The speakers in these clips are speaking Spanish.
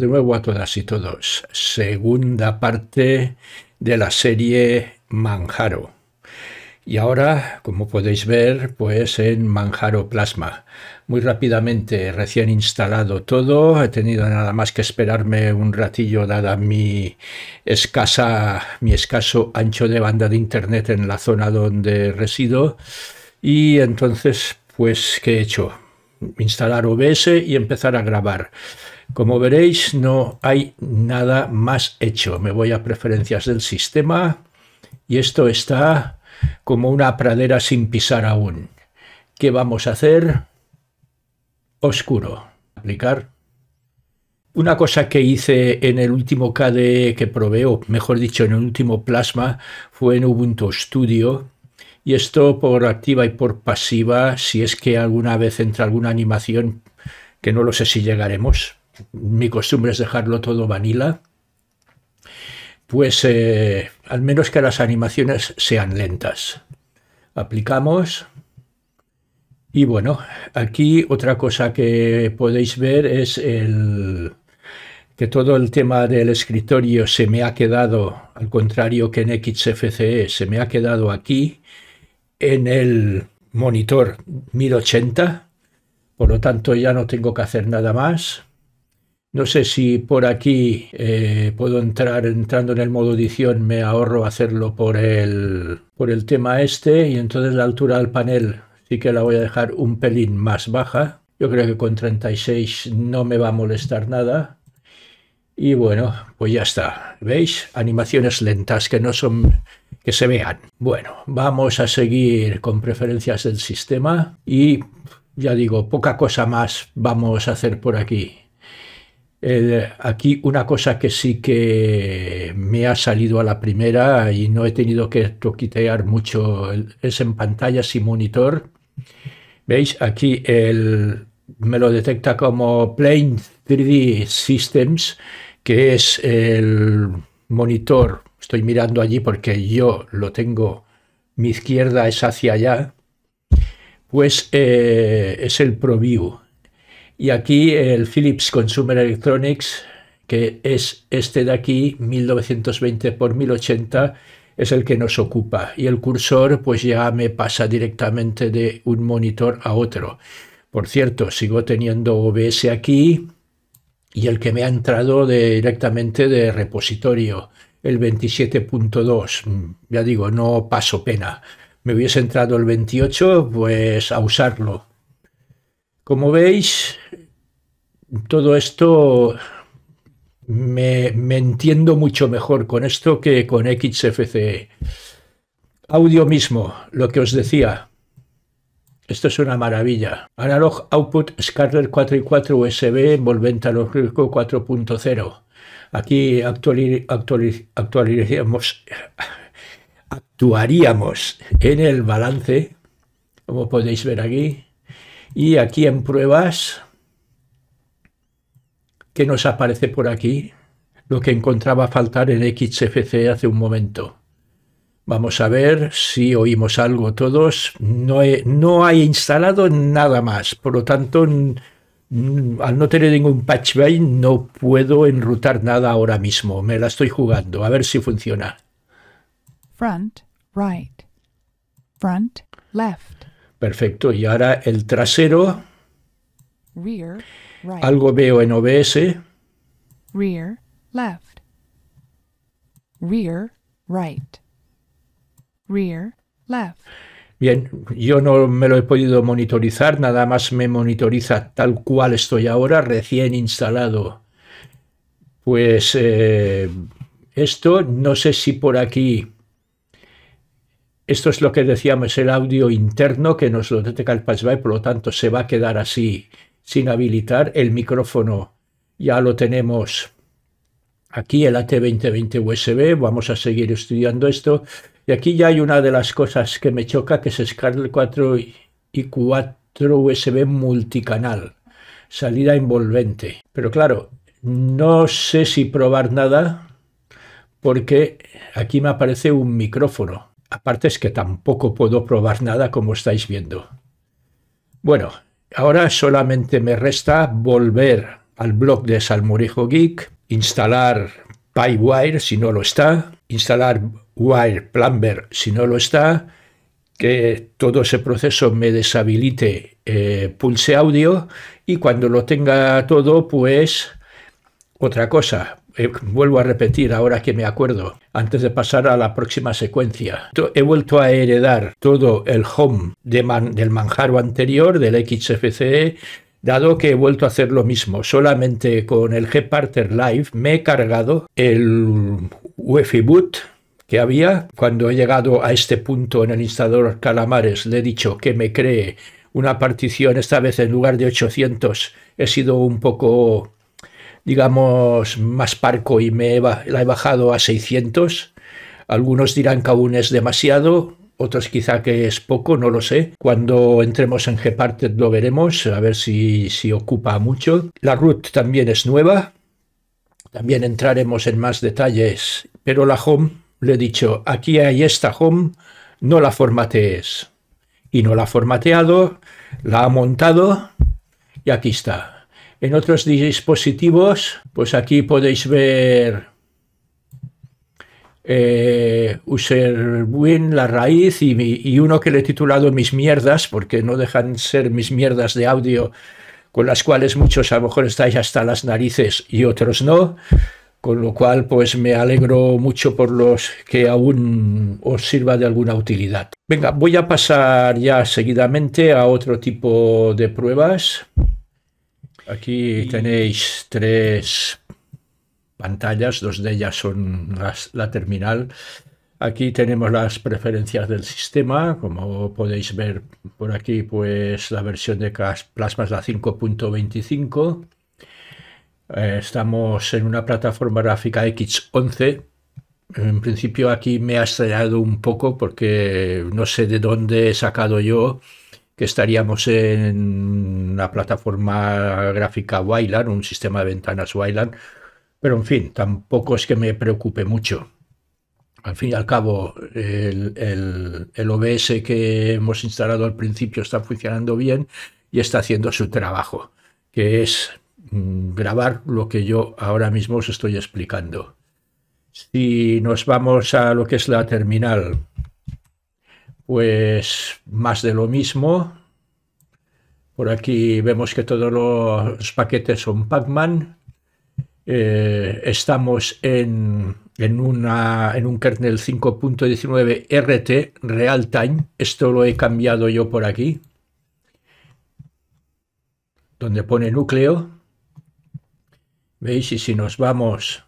de nuevo a todas y todos. Segunda parte de la serie Manjaro. Y ahora, como podéis ver, pues en Manjaro Plasma. Muy rápidamente, recién instalado todo, he tenido nada más que esperarme un ratillo dada mi escasa, mi escaso ancho de banda de internet en la zona donde resido. Y entonces, pues, ¿qué he hecho? Instalar OBS y empezar a grabar. Como veréis, no hay nada más hecho. Me voy a preferencias del sistema y esto está como una pradera sin pisar aún. ¿Qué vamos a hacer? Oscuro. Aplicar. Una cosa que hice en el último KDE que probé, o mejor dicho, en el último Plasma, fue en Ubuntu Studio. Y esto por activa y por pasiva, si es que alguna vez entra alguna animación, que no lo sé si llegaremos, mi costumbre es dejarlo todo vanilla, pues eh, al menos que las animaciones sean lentas. Aplicamos y bueno, aquí otra cosa que podéis ver es el, que todo el tema del escritorio se me ha quedado, al contrario que en XFCE, se me ha quedado aquí en el monitor 1080, por lo tanto ya no tengo que hacer nada más. No sé si por aquí eh, puedo entrar, entrando en el modo edición, me ahorro hacerlo por por el tema este y entonces la altura del panel sí que la voy a dejar un pelín más baja. Yo creo que con 36 no me va a molestar nada. Y bueno, pues ya está. ¿Veis? Animaciones lentas que no son que se vean. Bueno, vamos a seguir con preferencias del sistema y ya digo, poca cosa más vamos a hacer por aquí aquí una cosa que sí que me ha salido a la primera y no he tenido que toquitear mucho es en pantallas y monitor. ¿Veis? Aquí me lo detecta como Plane 3D Systems, que es el monitor. Estoy mirando allí porque yo lo tengo, mi izquierda es hacia allá. Pues eh, es el ProView, y aquí el Philips Consumer Electronics, que es este de aquí, 1920 x 1080, es el que nos ocupa. Y el cursor pues ya me pasa directamente de un monitor a otro. Por cierto, sigo teniendo OBS aquí y el que me ha entrado directamente de repositorio, el 27.2. Mm, ya digo, no paso pena. Me hubiese entrado el 28, pues a usarlo. Como veis, todo esto me, entiendo mucho mejor con esto que con XFCE. Audio mismo, lo que os decía. Esto es una maravilla. Analog Output Scarlett 4 y 4 USB envolvente analógico 4.0. Aquí actuaríamos en el balance, como podéis ver aquí y aquí en pruebas, que nos aparece por aquí? Lo que encontraba faltar en XFC hace un momento. Vamos a ver si oímos algo todos. No, hay instalado nada más, por lo tanto, al no tener ningún patch no puedo enrutar nada ahora mismo. Me la estoy jugando, a ver si funciona. Front, right. Front, left. Perfecto, y ahora el trasero. Rear, Algo veo en OBS. Rear, left. Rear, right. Rear, left. Bien, yo no me lo he podido monitorizar, nada más me monitoriza tal cual estoy ahora, recién instalado. Pues eh, esto, no sé si por aquí esto es lo que decíamos, el audio interno que nos lo detecta el passby por lo tanto se va a quedar así, sin habilitar el micrófono. Ya lo tenemos aquí, el AT2020 USB, vamos a seguir estudiando esto. Y aquí ya hay una de las cosas que me choca, que es Scarlett 4 y 4 USB multicanal, salida envolvente. Pero claro, no sé si probar nada, porque aquí me aparece un micrófono Aparte es que tampoco puedo probar nada como estáis viendo. Bueno, ahora solamente me resta volver al blog de Salmorejo Geek, instalar PyWire si no lo está, instalar Wire Plumber si no lo está, que todo ese proceso me deshabilite PulseAudio eh, Pulse Audio y cuando lo tenga todo, pues otra cosa, eh, vuelvo a repetir ahora que me acuerdo, antes de pasar a la próxima secuencia, he vuelto a heredar todo el home del Manjaro anterior, del XFCE, dado que he vuelto a hacer lo mismo, solamente con el Gparter Live me he cargado el UEFI Boot que había. Cuando he llegado a este punto en el instalador Calamares, le he dicho que me cree una partición, esta vez en lugar de 800, he sido un poco digamos, más parco y me la he bajado a 600. Algunos dirán que aún es demasiado, otros quizá que es poco, no lo sé. Cuando entremos en Gparted lo veremos, a ver si, si ocupa mucho. La root también es nueva, también entraremos en más detalles, pero la home, le he dicho, aquí hay esta home, no la formatees. Y no la ha formateado, la ha montado y aquí está. En otros dispositivos, pues aquí podéis ver eh, user win, la raíz y, y, uno que le he titulado Mis mierdas, porque no dejan ser mis mierdas de audio, con las cuales muchos a lo mejor estáis hasta las narices y otros no. Con lo cual, pues me alegro mucho por los que aún os sirva de alguna utilidad. Venga, voy a pasar ya seguidamente a otro tipo de pruebas. Aquí tenéis tres pantallas, dos de ellas son la terminal. Aquí tenemos las preferencias del sistema, como podéis ver por aquí, pues la versión de Plasma es la 5.25. Eh, estamos en una plataforma gráfica X11. En principio aquí me ha estallado un poco porque no sé de dónde he sacado yo que estaríamos en una plataforma gráfica Wayland, un sistema de ventanas Wayland, pero en fin, tampoco es que me preocupe mucho. Al fin y al cabo, el, el OBS que hemos instalado al principio está funcionando bien y está haciendo su trabajo, que es mm, grabar lo que yo ahora mismo os estoy explicando. Si nos vamos a lo que es la terminal, pues más de lo mismo. Por aquí vemos que todos los paquetes son Pacman. Eh, estamos en, una, en un kernel 5.19 RT Real Time. Esto lo he cambiado yo por aquí, donde pone núcleo. ¿Veis? Y si nos vamos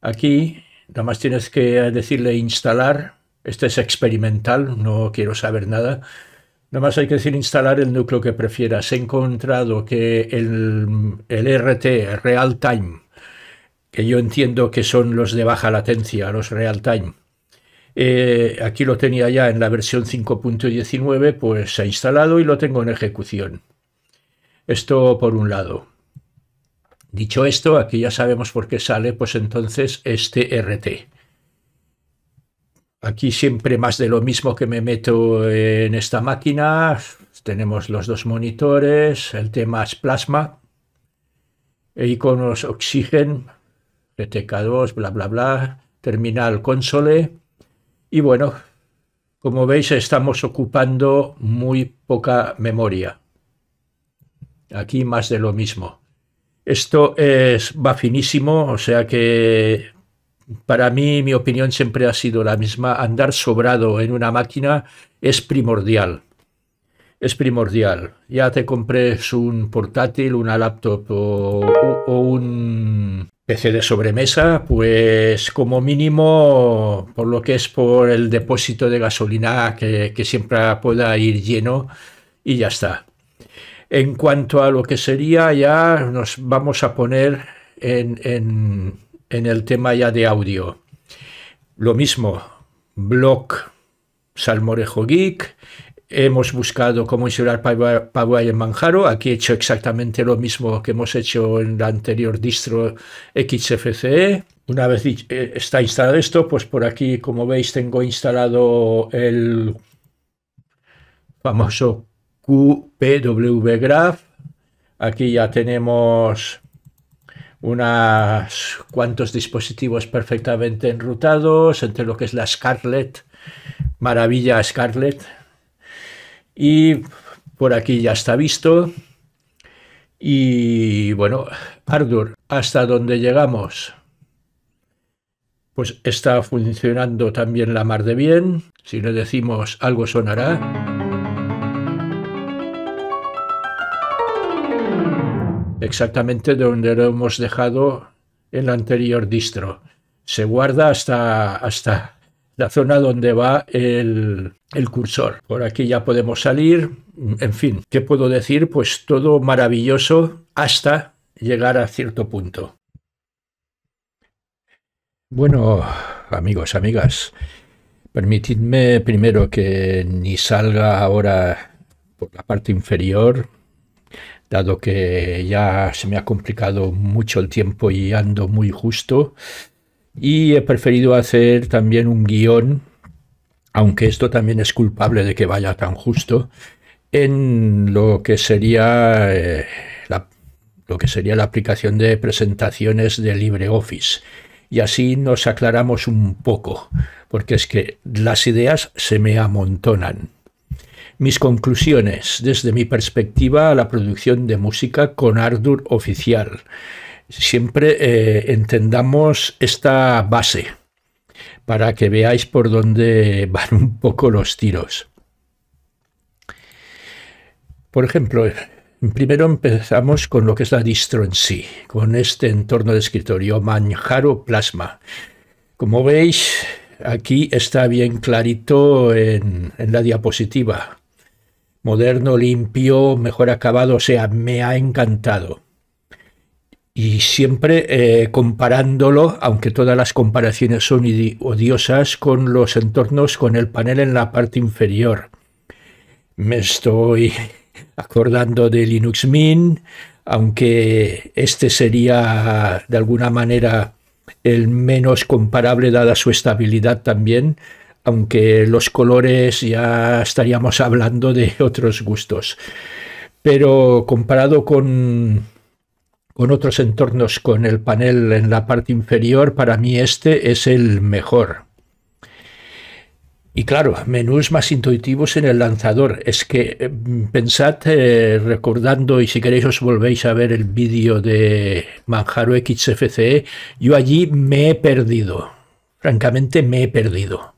aquí, nada más tienes que decirle instalar este es experimental, no quiero saber nada. Nada más hay que decir instalar el núcleo que prefieras. He encontrado que el, RT, Real Time, que yo entiendo que son los de baja latencia, los Real Time, eh, aquí lo tenía ya en la versión 5.19, pues se ha instalado y lo tengo en ejecución. Esto por un lado. Dicho esto, aquí ya sabemos por qué sale, pues entonces este RT. Aquí siempre más de lo mismo que me meto en esta máquina. Tenemos los dos monitores, el tema es plasma, e iconos oxígeno, GTK2, bla, bla, bla, terminal console. Y bueno, como veis estamos ocupando muy poca memoria. Aquí más de lo mismo. Esto es, va finísimo, o sea que para mí, mi opinión siempre ha sido la misma. Andar sobrado en una máquina es primordial. Es primordial. Ya te compres un portátil, una laptop o, un PC de sobremesa, pues como mínimo, por lo que es por el depósito de gasolina que, siempre pueda ir lleno y ya está. En cuanto a lo que sería, ya nos vamos a poner en en el tema ya de audio. Lo mismo, blog Salmorejo Geek, hemos buscado cómo instalar paguay en Manjaro. Aquí he hecho exactamente lo mismo que hemos hecho en la anterior distro XFCE. Una vez eh, está instalado esto, pues por aquí, como veis, tengo instalado el famoso QPW Graph. Aquí ya tenemos unas cuantos dispositivos perfectamente enrutados entre lo que es la Scarlet maravilla Scarlett. Y por aquí ya está visto. Y bueno, Ardur, hasta donde llegamos. Pues está funcionando también la mar de bien. Si le decimos algo sonará. exactamente donde lo hemos dejado en anterior distro. Se guarda hasta, hasta la zona donde va el, el cursor. Por aquí ya podemos salir. En fin, ¿qué puedo decir? Pues todo maravilloso hasta llegar a cierto punto. Bueno, amigos, amigas, permitidme primero que ni salga ahora por la parte inferior dado que ya se me ha complicado mucho el tiempo y ando muy justo. Y he preferido hacer también un guión, aunque esto también es culpable de que vaya tan justo, en lo que sería, eh, lo que sería la aplicación de presentaciones de LibreOffice y así nos aclaramos un poco, porque es que las ideas se me amontonan. Mis conclusiones. Desde mi perspectiva, a la producción de música con Ardur oficial. Siempre eh, entendamos esta base para que veáis por dónde van un poco los tiros. Por ejemplo, primero empezamos con lo que es la distro en sí, con este entorno de escritorio Manjaro Plasma. Como veis, aquí está bien clarito en la diapositiva moderno, limpio, mejor acabado, o sea, me ha encantado. Y siempre eh, comparándolo, aunque todas las comparaciones son odiosas, con los entornos con el panel en la parte inferior. Me estoy acordando de Linux Mint, aunque este sería de alguna manera el menos comparable dada su estabilidad también, aunque los colores ya estaríamos hablando de otros gustos. Pero comparado con, otros entornos con el panel en la parte inferior, para mí este es el mejor. Y claro, menús más intuitivos en el lanzador. Es que eh, pensad, eh, recordando, y si queréis os volvéis a ver el vídeo de Manjaro XFCE, yo allí me he perdido. Francamente, me he perdido.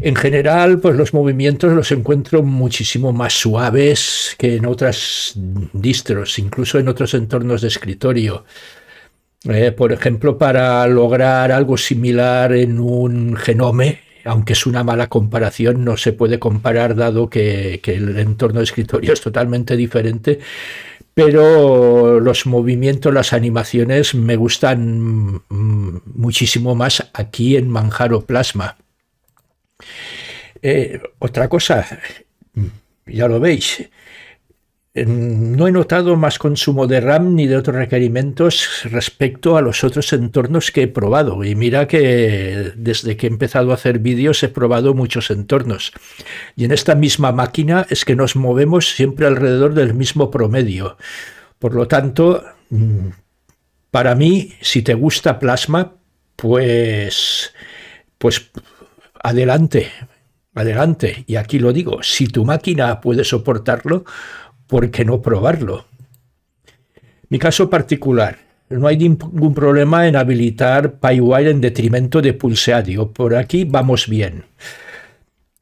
En general, pues los movimientos los encuentro muchísimo más suaves que en otras distros, incluso en otros entornos de escritorio. Eh, por ejemplo, para lograr algo similar en un genome, aunque es una mala comparación, no se puede comparar dado que el entorno de escritorio es totalmente diferente, pero los movimientos, las animaciones me gustan mm, muchísimo más aquí en Manjaro Plasma. Eh, otra cosa, ya lo veis, eh, no he notado más consumo de RAM ni de otros requerimientos respecto a los otros entornos que he probado. Y mira que desde que he empezado a hacer vídeos he probado muchos entornos. Y en esta misma máquina es que nos movemos siempre alrededor del mismo promedio. Por lo tanto, mm, para mí, si te gusta Plasma, pues, pues adelante, adelante. Y aquí lo digo, si tu máquina puede soportarlo, ¿por qué no probarlo? Mi caso particular, no hay ningún problema en habilitar PyWire en detrimento de Pulseadio. Por aquí vamos bien.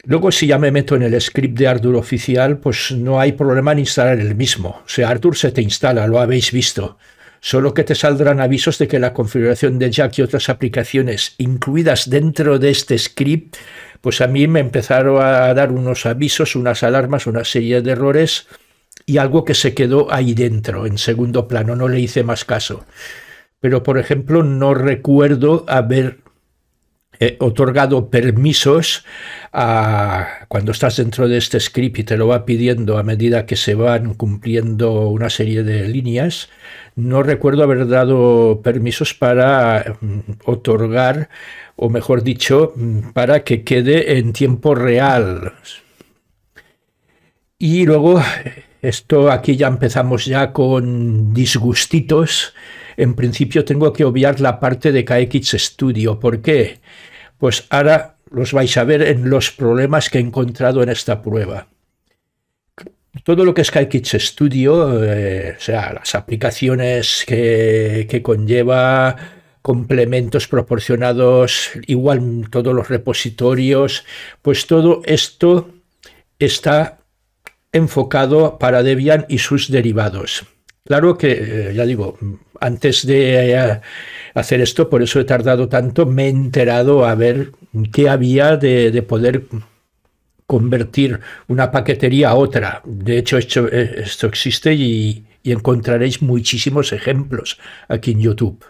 Luego, si ya me meto en el script de Ardour oficial, pues no hay problema en instalar el mismo. O sea, Ardour se te instala, lo habéis visto solo que te saldrán avisos de que la configuración de Jack y otras aplicaciones incluidas dentro de este script, pues a mí me empezaron a dar unos avisos, unas alarmas, una serie de errores y algo que se quedó ahí dentro, en segundo plano, no le hice más caso. Pero, por ejemplo, no recuerdo haber otorgado permisos a, cuando estás dentro de este script y te lo va pidiendo a medida que se van cumpliendo una serie de líneas. No recuerdo haber dado permisos para mm, otorgar, o mejor dicho, mm, para que quede en tiempo real. Y luego, esto aquí ya empezamos ya con disgustitos. En principio tengo que obviar la parte de KX Studio. ¿Por qué? pues ahora los vais a ver en los problemas que he encontrado en esta prueba. Todo lo que es Calkits Studio, eh, o sea, las aplicaciones que, conlleva, complementos proporcionados, igual todos los repositorios, pues todo esto está enfocado para Debian y sus derivados. Claro que, eh, ya digo, antes de eh, hacer esto, por eso he tardado tanto, me he enterado a ver qué había de, poder convertir una paquetería a otra. De hecho, esto, eh, existe y, encontraréis muchísimos ejemplos aquí en YouTube.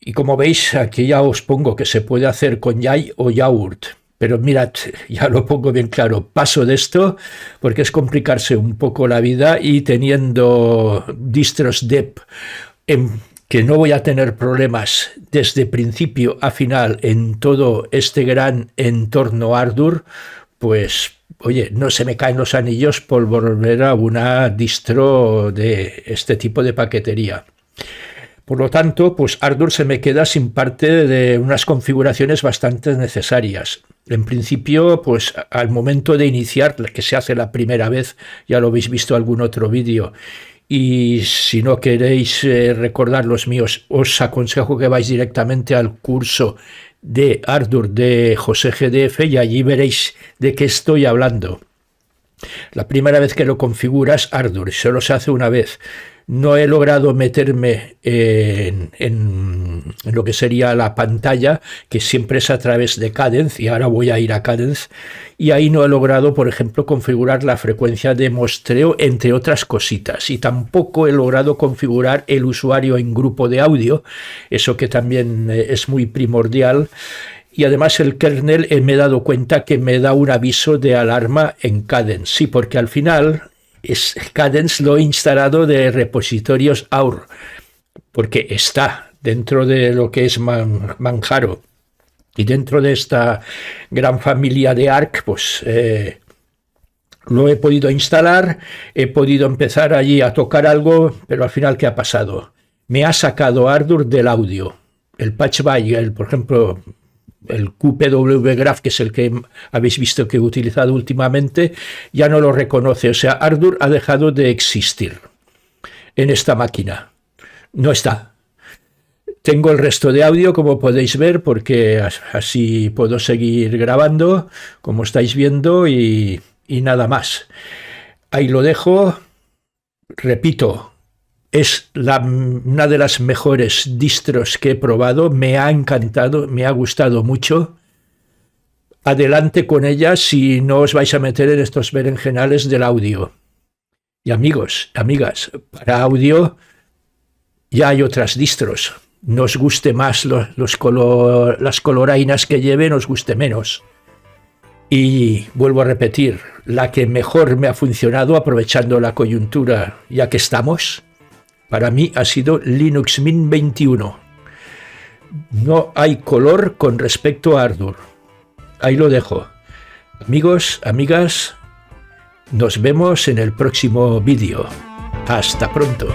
Y como veis, aquí ya os pongo que se puede hacer con Yai o YAURT. Pero mirad, ya lo pongo bien claro, paso de esto porque es complicarse un poco la vida y teniendo distros DEP Em, que no voy a tener problemas desde principio a final en todo este gran entorno Ardour, pues oye, no se me caen los anillos por volver a una distro de este tipo de paquetería. Por lo tanto, pues Ardour se me queda sin parte de unas configuraciones bastante necesarias. En principio, pues al momento de iniciar, que se hace la primera vez, ya lo habéis visto en algún otro vídeo, y si no queréis eh, recordar los míos, os aconsejo que vais directamente al curso de Ardur de José GDF y allí veréis de qué estoy hablando. La primera vez que lo configuras, Ardur solo se hace una vez no he logrado meterme en, lo que sería la pantalla, que siempre es a través de Cadence, y ahora voy a ir a Cadence, y ahí no he logrado, por ejemplo, configurar la frecuencia de mostreo, entre otras cositas, y tampoco he logrado configurar el usuario en grupo de audio, eso que también eh, es muy primordial. Y además el kernel eh, me he dado cuenta que me da un aviso de alarma en Cadence. Sí, porque al final es Cadence lo he instalado de repositorios AUR, porque está dentro de lo que es Manjaro. Y dentro de esta gran familia de ARC, pues eh, lo he podido instalar, he podido empezar allí a tocar algo, pero al final, ¿qué ha pasado? Me ha sacado ardor del audio. El patch by, el, por ejemplo, el QPW Graph, que es el que habéis visto que he utilizado últimamente, ya no lo reconoce. O sea, Ardur ha dejado de existir en esta máquina. No está. Tengo el resto de audio, como podéis ver, porque así puedo seguir grabando, como estáis viendo, y nada más. Ahí lo dejo. Repito, es una de las mejores distros que he probado, me ha encantado, me ha gustado mucho. Adelante con ella si no os vais a meter en estos berenjenales del audio. Y amigos, amigas, para audio ya hay otras distros. Nos guste más los, las colorainas que lleve, nos guste menos. Y vuelvo a repetir, la que mejor me ha funcionado aprovechando la coyuntura ya que estamos, para mí ha sido Linux Mint 21. No hay color con respecto a Ardour. Ahí lo dejo. Amigos, amigas, nos vemos en el próximo vídeo. Hasta pronto.